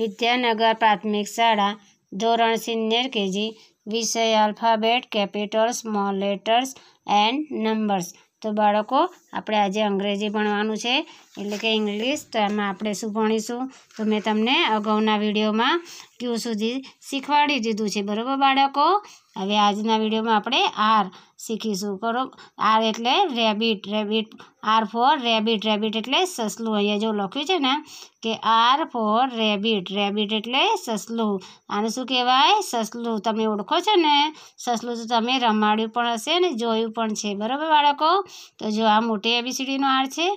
વિદ્યાનગર પ્રાથમિક શાળા ધોરણ સિનિયર કેજી વિષય alphabet capital small letters and numbers તો બાળકો આપણે આજે અંગ્રેજી ભણવાનું છે એટલે કે ઇંગ્લિશ તો એમાં આપણે શું ભણીશું તો મેં તમને અગાઉના વિડીયોમાં ક્યુ સુધી શીખવાડી દીધું છે બરાબર બાળકો અવે આજના વિડિયોમાં આપણે આર શીખીશું કરો આર એટલે rabbit rabbit R for rabbit rabbit એટલે સસલું અહીંયા જો લખ્યું છે ને કે આર ફોર રેબિટ રેબિટ એટલે સસલું આને શું કહેવાય સસલું તમે ઓળખો છો ને સસલું તો તમે રમાડ્યું પણ છે ને જોઈયું પણ છે બરાબર બાળકો તો જો આ મોટી એબીસીડીનો આર છે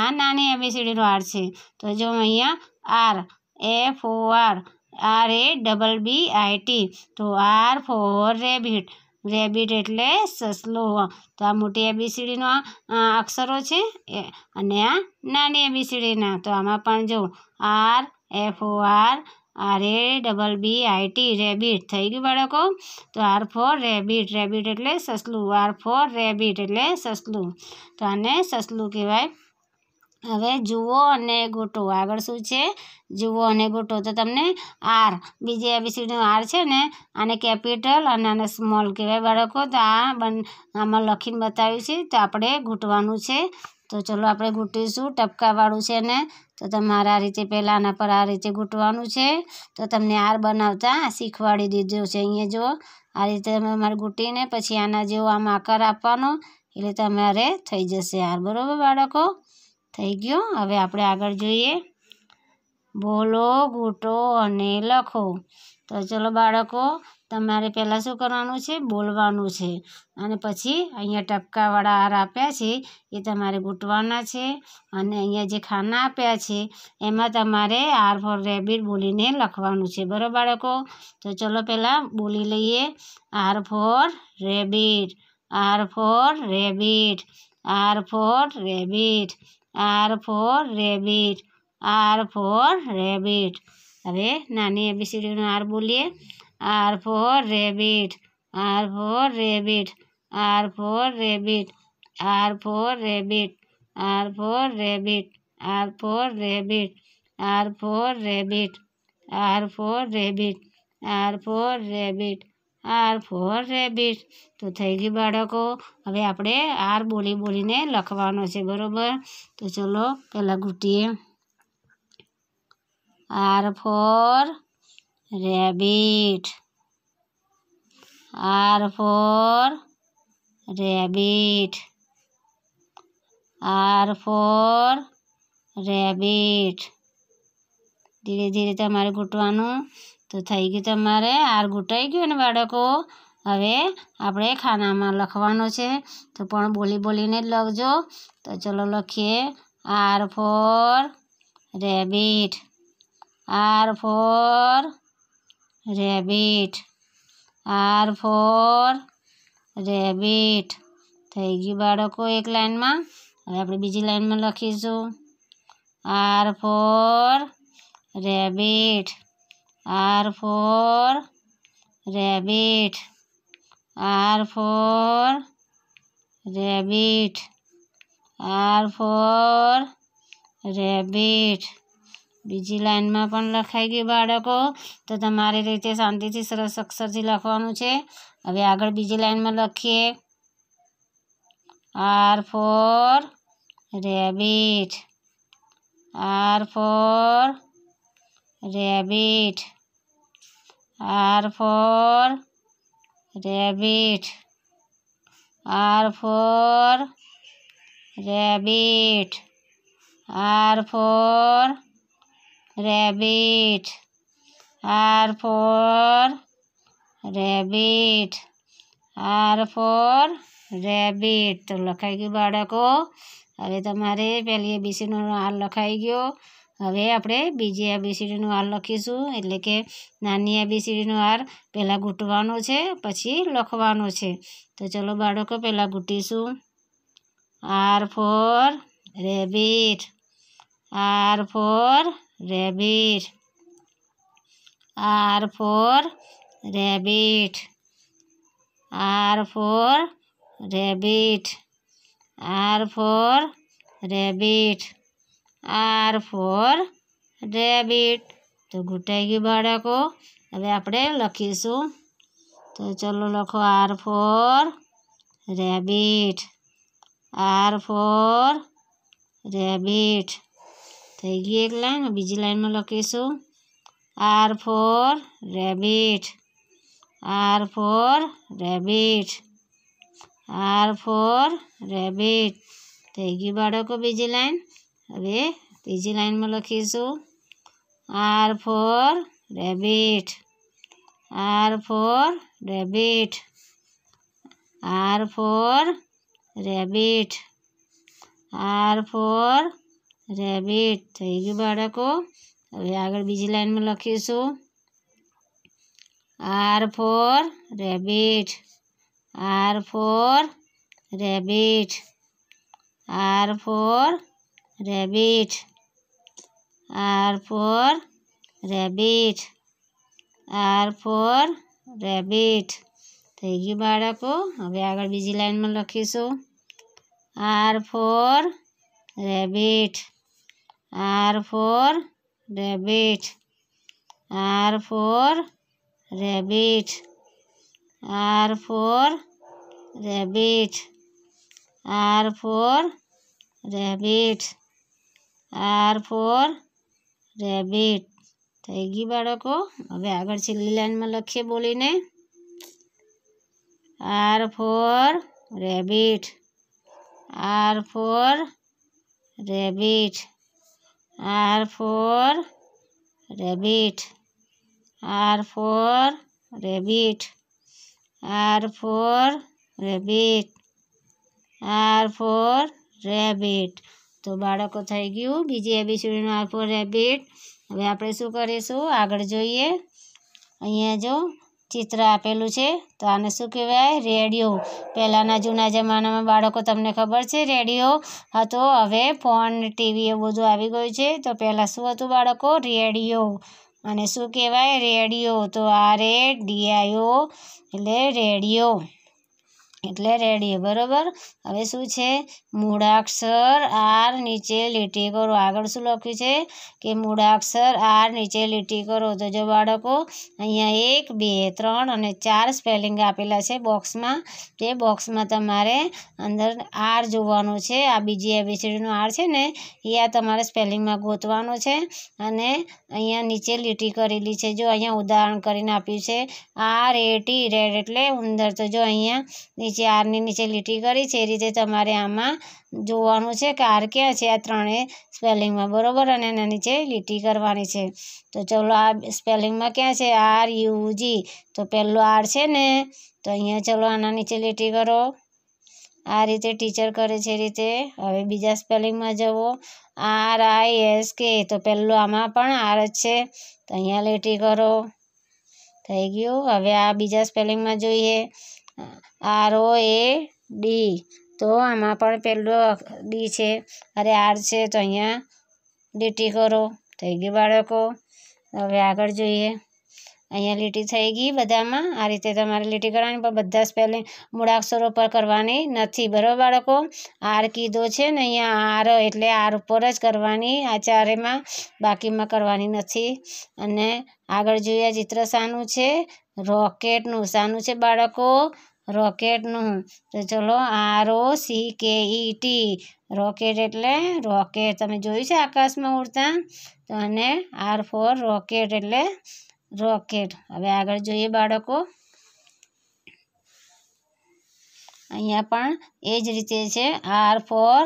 આ નાની એબીસીડીનો આર છે તો જો અહીંયા R F O R R A double B I T तो आर फॉर रैबिट रैबिट એટલે સસલું તો આ મોટી એબીસીડી ના અક્ષરો છે અને આ નાની એબીસીડી ના તો આમાં પણ જો R F O R R A double B I T rabbit થઈ ગયો બાળકો તો આર ફોર રેબિટ રેબિટ એટલે સસલું આર ફોર રેબિટ એટલે સસલું તો આને સસલું કહેવાય હવે જુઓ અને ગોટો આગળ શું છે જુઓ અને ગોટો તો તમને આર બીજી એબીસીડીનો આર છે ને આને કેપિટલ અને આને સ્મોલ કહેવાય બાળકો તો આ બન આમાં લખીને બતાવ્યું છે તો આપણે ઘૂંટવાનું છે તો ચલો આપણે ઘૂંટીશું ટપકાવાળું છે ને તો તમારે આ રીતે પહેલાં આના પર આ રીતે ઘૂંટવાનું છે તો તમને આર બનાવતા શીખવાડી દીધો છે અહીંયા જુઓ આ રીતે તમે અમારે ઘૂંટીને પછી આના જેવો આમાં આકાર આપવાનો એટલે તમારે થઈ જશે આર બરાબર બાળકો થઈ ગયો હવે આપણે આગળ જોઈએ બોલો ઘૂંટો અને લખો તો ચલો બાળકો તમારે પહેલાં શું કરવાનું છે બોલવાનું છે અને પછી અહીંયા ટપકાવાળા આર આપ્યા છે એ તમારે ઘૂંટવાના છે અને અહીંયા જે ખાના આપ્યા છે એમાં તમારે આર ફોર રેબિટ બોલીને લખવાનું છે બરાબર બાળકો તો ચલો પહેલાં બોલી લઈએ R for rabbit R for rabbit R for rabbit R for rabbit R for rabbit अरे नानी A B C D R बोलिए R for rabbit R for rabbit R for rabbit R for rabbit R for rabbit R for rabbit R for rabbit R for rabbit R for rabbit R for rabbit તો થઈ ગઈ બાળકો હવે આપણે R બોલી બોલીને લખવાનો છે બરાબર તો ચલો પહેલાં ઘૂંટીએ R for rabbit R for rabbit R for rabbit ધીરે ધીરે તમારે ઘૂંટવાનું તો થઈ ગયું તમારે આર ઘૂંટાઈ ગયું ને બાળકો હવે આપણે ખાનામાં લખવાનું છે તો પણ બોલી બોલીને જ લખજો તો ચલો લખીએ R for rabbit R for rabbit R for rabbit થઈ ગયું બાળકો એક લાઇનમાં હવે આપણે બીજી લાઇનમાં લખીશું R for rabbit R for rabbit R for rabbit R for rabbit બીજી લાઇનમાં પણ લખાઈ ગઈ બાળકો તો તમારી રીતે શાંતિથી સરસ અક્ષરથી લખવાનું છે હવે આગળ બીજી લાઇનમાં લખીએ R for rabbit R for rabbit r for rabbit r for rabbit r for rabbit r for rabbit r for rabbit तो लखाई की बाड़ा को अरे तुम्हारे पहले बी सी आर लखाई गयो હવે આપણે બીજી એબીસીડીનું આર લખીશું એટલે કે નાની એબીસીડીનું આર પહેલાં ઘૂંટવાનું છે પછી લખવાનું છે તો ચલો બાળકો પહેલાં ઘૂંટીશું R for rabbit R for rabbit R for rabbit R for rabbit R for rabbit R for rabbit તો ઘૂંટાઈ ગઈ બાળકો હવે આપણે લખીશું તો ચલો લખો R for rabbit R for rabbit થઈ ગઈ એક લાઈન બીજી લાઈનમાં લખીશું R for rabbit R for rabbit R for rabbit થઈ ગઈ બાળકો બીજી લાઈન अबे तीजी लाइन में લખીશું r for rabbit r for rabbit r for rabbit r for rabbit થઈ ગયું બાળકો હવે આગળ બીજી લાઈન માં લખીશું r for rabbit r for rabbit r for rabbit r for rabbit r for rabbit થઈ ગયું બાળકો હવે આગળ બીજી લાઈનમાં લખીશું r for rabbit r for rabbit r for rabbit r for rabbit r for rabbit R for rabbit થઈ ગઈ બાળકો હવે આગળ છેલ્લી લાઈનમાં લખીએ બોલીને R for rabbit R for rabbit R for rabbit R for rabbit R for rabbit R for rabbit તો બાળકો થઈ ગયું બીજી એબીસીડીનું આ ફોર રેબિટ હવે આપણે શું કરીશું આગળ જોઈએ અહીંયા જો ચિત્ર આપેલું છે તો આને શું કહેવાય રેડિયો પહેલાંના જૂના જમાનામાં બાળકો તમને ખબર છે રેડિયો હતો હવે ફોન ટીવી એ બધું આવી ગયું છે તો પહેલાં શું હતું બાળકો રેડિયો અને શું કહેવાય રેડિયો તો આ રે ડીઆઈઓ એટલે રેડિયો એટલે રેડી બરોબર હવે શું છે મૂળાક્ષર આર નીચે લીટી કરો આગળ શું લખ્યું છે કે મૂળાક્ષર આર નીચે લીટી કરો તો જો બાળકો અહીંયા એક બે ત્રણ અને ચાર સ્પેલિંગ આપેલા છે બોક્સમાં તે બોક્સમાં તમારે અંદર આર જોવાનું છે આ બીજી એબીસીડીનું આર છે ને એ આ તમારે સ્પેલિંગમાં ગોતવાનું છે અને અહીંયા નીચે લીટી કરેલી છે જો અહીંયા ઉદાહરણ કરીને આપ્યું છે આર એટી રેડ એટલે ઉંદર તો જો અહીંયા જે આર ની નીચે લીટી કરી છે જે રીતે તમારે આમાં જોવાનું છે કે આર કે છે આ ત્રણે સ્પેલિંગ માં બરોબર અને એના નીચે લીટી કરવાની છે તો ચલો આ સ્પેલિંગ માં ક્યાં છે આર યુ જી તો પહેલો આર છે ને તો અહીંયા ચલો આના નીચે લીટી કરો આ રીતે ટીચર કરે છે એ રીતે હવે બીજા સ્પેલિંગ માં જાવ આર આઈએસ કે તો પહેલો આમાં પણ આર છે તો અહીંયા લીટી કરો થઈ ગયું હવે આ બીજા સ્પેલિંગ માં જોઈએ આર ઓ એ ડી તો આમાં પણ પેલો ડી છે અરે આર છે તો અહીંયા લીટી કરો થઈ ગયું બાળકો હવે આગળ જોઈએ અહીંયા લીટી થઈ ગઈ બધામાં આ રીતે તમારે લીટી કરવાની પણ બધા સ્પેલિંગ મૂળાક્ષરો પર કરવાની નથી બરાબર બાળકો આર કીધો છે ને અહીંયા આર એટલે આર ઉપર જ કરવાની આ ચારેમાં બાકીમાં કરવાની નથી અને આગળ જોઈએ ચિત્ર શાનું છે રોકેટનું શાનું છે બાળકો રોકેટનું તો ચલો R O C K E T rocket એટલે રોકેટ તમે જોયું છે આકાશમાં ઉડતા તો અને આર ફોર રોકેટ એટલે રોકેટ હવે આગળ જોઈએ બાળકો અહીંયા પણ એ જ રીતે છે આર ફોર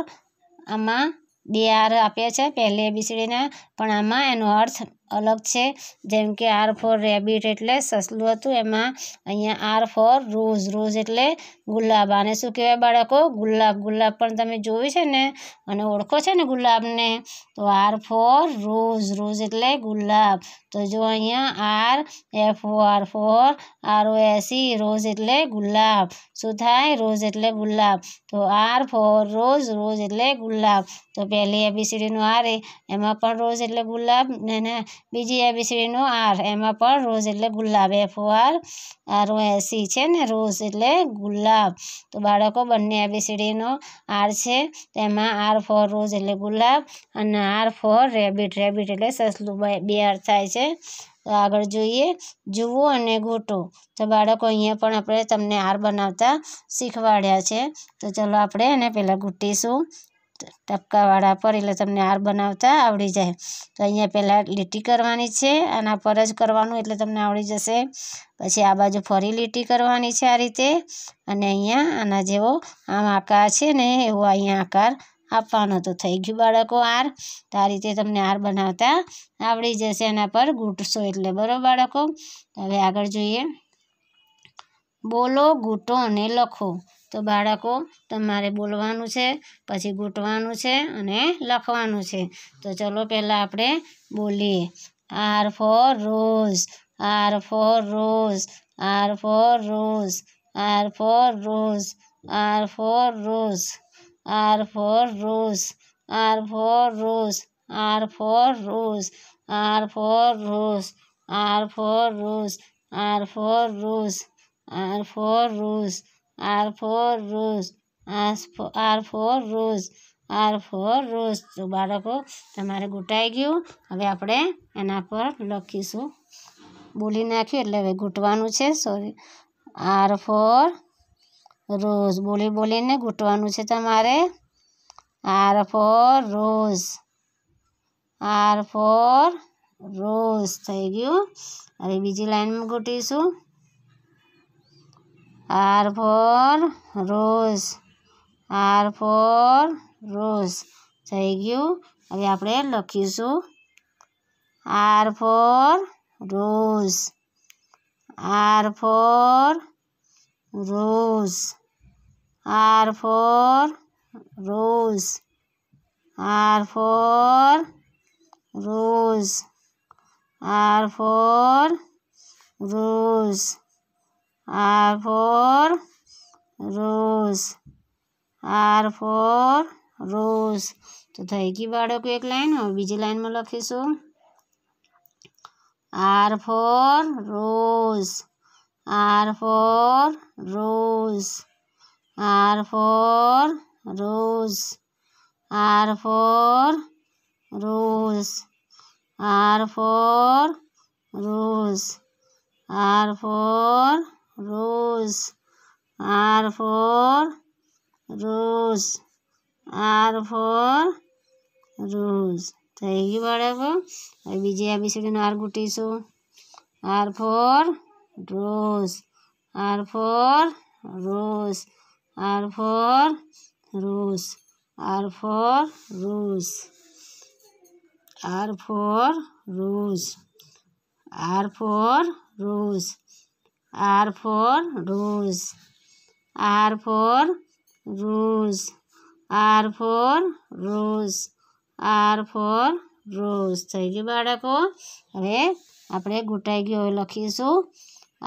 આમાં બે આર આપ્યા છે પહેલે બીસડીના પણ આમાં એનો અર્થ અલગ છે જેમ કે r for rabbit એટલે સસલું હતું એમાં અહીંયા r for rose rose એટલે ગુલાબ આને શું કહેવાડકો ગુલાબ ગુલાબ પણ તમે જોયું છે ને અને ઓળખો છો ને ગુલાબને તો r for rose rose એટલે ગુલાબ તો જો અહીંયા r f o r 4 r o s e rose એટલે ગુલાબ શું થાય rose એટલે ગુલાબ તો r for rose rose એટલે ગુલાબ તો પહેલી abc નું r એમાં પણ rose એટલે ગુલાબ ને ને B G A B C D E no R M A for rose એટલે ગુલાબ એર ઓ એ સી છે ને રોજ એટલે ગુલાબ તો બાળકો બન્યા એબિસેડી નો આર છે તેમાં આર ફોર રોજ એટલે ગુલાબ અને આર ફોર રેબિટ રેબિટ એટલે સસલું બે અર્થ થાય છે તો આગળ જોઈએ જુવો અને ગોટો તો બાળકો અહીંયા પણ આપણે તમને આર બનાવતા सिखાડ્યા છે તો ચલો આપણે એને પહેલા ગુટીશું ટપકાવાળા પર એટલે તમને હાર બનાવતા આવડી જાય તો અહીંયા પહેલાં લીટી કરવાની છે આના પર જ કરવાનું એટલે તમને આવડી જશે પછી આ બાજુ ફરી લીટી કરવાની છે આ રીતે અને અહીંયા આના જેવો આમ આકાર છે ને એવો અહીંયા આકાર આપવાનો તો થઈ ગયું બાળકો આર તો આ રીતે તમને હાર બનાવતા આવડી જશે એના પર ગૂંટશો એટલે બરાબર બાળકો હવે આગળ જોઈએ બોલો ગૂંટો અને લખો તો બરાકો તમારે બોલવાનું છે પછી ગૂટવાનું છે અને લખવાનું છે તો ચલો પહેલા આપણે બોલીએ R for rose R for rose R for rose R for rose R for rose R for rose R for rose R for rose R for rose R for rose R for rose R for rose R for rose, as for R for rose, R for rose. તો બાળકો તમારે ગૂંટાઈ ગયું હવે આપણે એના પર લખીશું બોલી નાખ્યું એટલે હવે ગૂંટવાનું છે સોરી આર ફોર રોઝ બોલી બોલીને ગૂંટવાનું છે તમારે R for rose R for rose થઈ ગયું હવે બીજી લાઈનમાં ગૂંટીશું R for rose R for rose થઈ ગયું હવે આપણે લખીશું R for rose R for rose R for rose R for rose R for rose R for rose R for rose તો થઈ ગઈ બાળકો એક લાઈન હવે બીજી લાઈનમાં લખીશું R for rose R for rose R for rose R for rose R for rose R for rose r for rose r for rose तो यही बड़े को और बीजे अभी सुन आर गुटी सो R for rose R for rose R for rose R for rose R for rose R for rose R for rose. R for rose. R for rose. R for rose. થઈ ગયું બાળકો હવે આપણે ઘૂંટાઈ ગયો લખીશું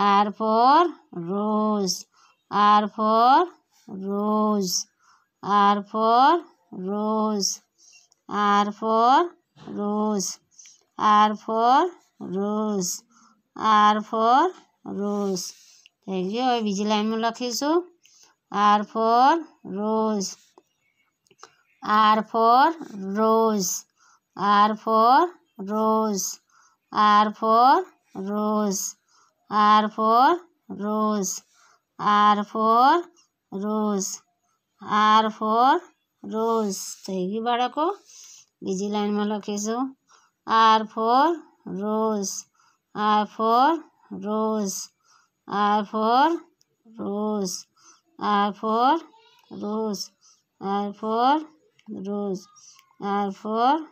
R for rose. R for rose. R for rose. R for rose. R for rose. R for rose thank you હવે બીજી લાઈનમાં લખીશું r for rose r for rose r for rose r for rose r for rose r for rose r for rose થઈ ગયું બાળકો બીજી લાઈનમાં લખીશું r for rose r for rose r for rose r for rose r for rose r for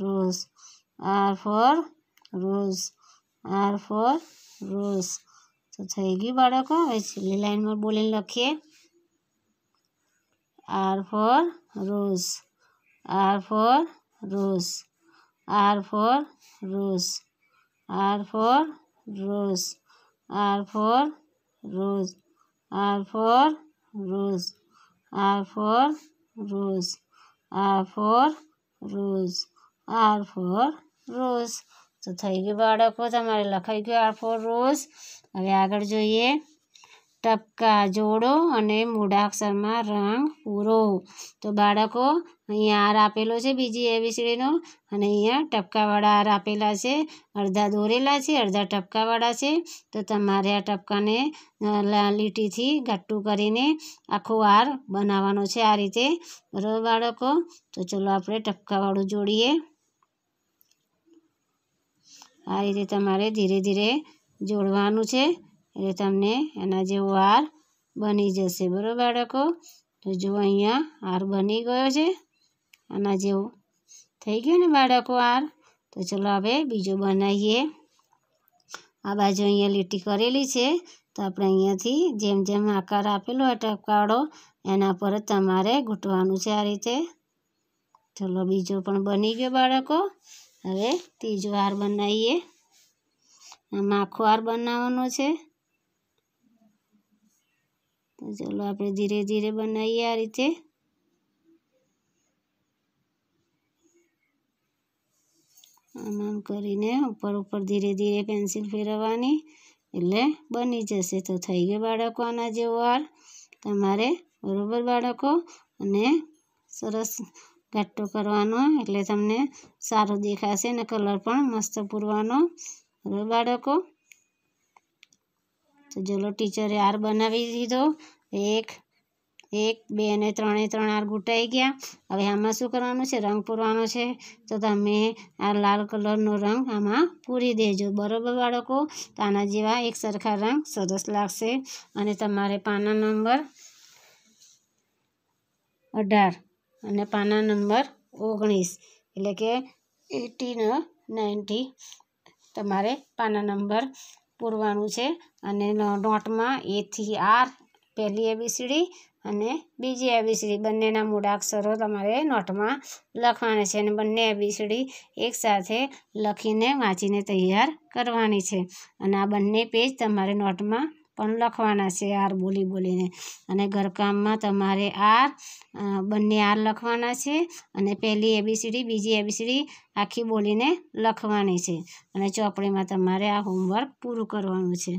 rose r for rose r for rose તો થઈ ગયું બાળકો હવે છેલ્લી લાઈનમાં બોલીને લખીએ R for rose R for rose R for rose R for rose r for rose r for rose r for rose r for rose r for rose તો થઈ ગયું બાળકો તમારે લખાઈ ગયું આર ફોર રોઝ હવે આગળ જોઈએ ટપકા જોડો અને મોડા અક્ષર માં રંગ પૂરો તો બાળકો અહીંયા આર આપેલા છે બીજી એ વી શ્રી નો અને અહીંયા ટપકા વાળા આર આપેલા છે અર્ધા દોરેલા છે અર્ધા ટપકા વાળા છે તો તમારે આ ટપકાને લાલીટી થી ગટુ કરીને આખો આર બનાવવાનો છે આ રીતે ર બાળકો તો ચલો આપણે ટપકા વાળો જોડીએ આ રીતે તમારે ધીરે ધીરે જોડવાનું છે એટલે તમને એના જેવો હાર બની જશે બરાબર બાળકો તો જો અહીંયા હાર બની ગયો છે આના જેવો થઈ ગયો ને બાળકો હાર તો ચલો હવે બીજો બનાવીએ આ બાજુ અહીંયા લીટી કરેલી છે તો આપણે અહીંયાથી જેમ જેમ આકાર આપેલો હોય ટપકાવાળો એના પર તમારે ઘૂંટવાનું છે આ રીતે ચલો બીજો પણ બની ગયો બાળકો હવે ત્રીજો હાર બનાવીએ આમાં આખો હાર બનાવવાનો છે ચાલો આપણે ધીરે ધીરે બનાવીએ આ રીતે આમ આમ કરીને ઉપર ઉપર ધીરે ધીરે પેન્સિલ ફેરવવાની એટલે બની જશે તો થઈ ગયો બાળકો આના જેવો હાર તમારે બરાબર બાળકો અને સરસ ઘાટો કરવાનો એટલે તમને સારો દેખાશે અને કલર પણ મસ્ત પૂરવાનો બરાબર બાળકો તો ચલો ટીચરે આર બનાવી દીધો એક એક બે અને ત્રણે ત્રણ આર ગુટાઈ ગયા હવે આમાં શું કરવાનું છે રંગ પૂરવાનો છે તો તમે આ લાલ કલરનો રંગ આમાં પૂરી દેજો બરાબર બાળકો તો આના જેવા એક સરખા રંગ સરસ લાગશે અને તમારે પાના નંબર અઢાર અને પાના નંબર ઓગણીસ એટલે કે એટીન નાઇન્ટી તમારે પાના નંબર પૂરવાનું છે અને નોટમાં એથી આર પહેલી એબીસીડી અને બીજી એબીસીડી બંનેના મૂળાક્ષરો તમારે નોટમાં લખવાના છે અને બંને એબીસીડી એકસાથે લખીને વાંચીને તૈયાર કરવાની છે અને આ બંને પેજ તમારે નોટમાં પણ લખવાના છે આર બોલી બોલીને અને ઘરકામમાં તમારે આર બંને આર લખવાના છે અને પહેલી એબીસીડી બીજી એબીસીડી આખી બોલીને લખવાની છે અને ચોપડીમાં તમારે આ હોમવર્ક પૂરું કરવાનું છે